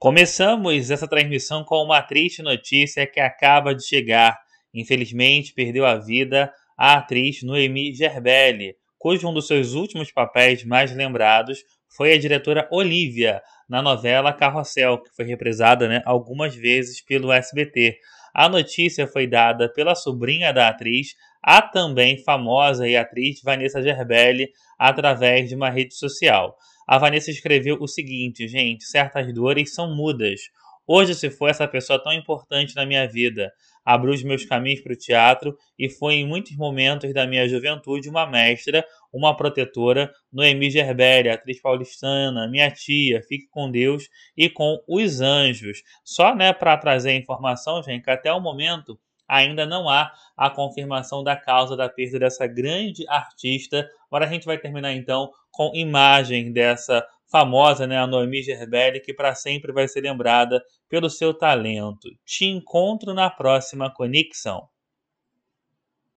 Começamos essa transmissão com uma triste notícia que acaba de chegar. Infelizmente, perdeu a vida a atriz Noemi Gerbelli, cujo um dos seus últimos papéis mais lembrados foi a diretora Olivia na novela Carrossel, que foi represada né, algumas vezes pelo SBT. A notícia foi dada pela sobrinha da atriz, a também famosa e atriz Vanessa Gerbelli, através de uma rede social. A Vanessa escreveu o seguinte, gente: certas dores são mudas. Hoje, se foi essa pessoa tão importante na minha vida, abriu os meus caminhos para o teatro e foi em muitos momentos da minha juventude uma mestra, uma protetora, Noemi Gerberi, atriz paulistana, minha tia, fique com Deus e com os anjos. Só né, para trazer a informação, gente, que até o momento ainda não há a confirmação da causa da perda dessa grande artista. Agora a gente vai terminar então com imagem dessa famosa, né, a Noemi Gerbelli, que para sempre vai ser lembrada pelo seu talento. Te encontro na próxima conexão.